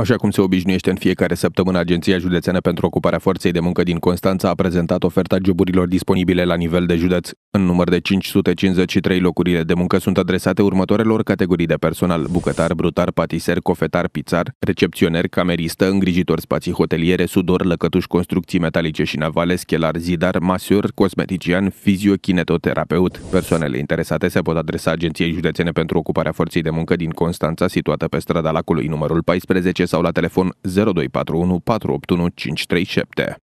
Așa cum se obișnuiește în fiecare săptămână, Agenția Județeană pentru Ocuparea Forței de Muncă din Constanța a prezentat oferta joburilor disponibile la nivel de județ. În număr de 553 locurile de muncă sunt adresate următoarelor categorii de personal, bucătar, brutar, patiser, cofetar, pizar, recepționer, cameristă, îngrijitor spații hoteliere, sudor, lăcătuș, construcții metalice și navale, schelar, zidar, masor, cosmetician, fiziokinetoterapeut. Persoanele interesate se pot adresa Agenției Județene pentru Ocuparea Forței de Muncă din Constanța, situată pe strada Lacului numărul 14 sau la telefon 0241 481 537.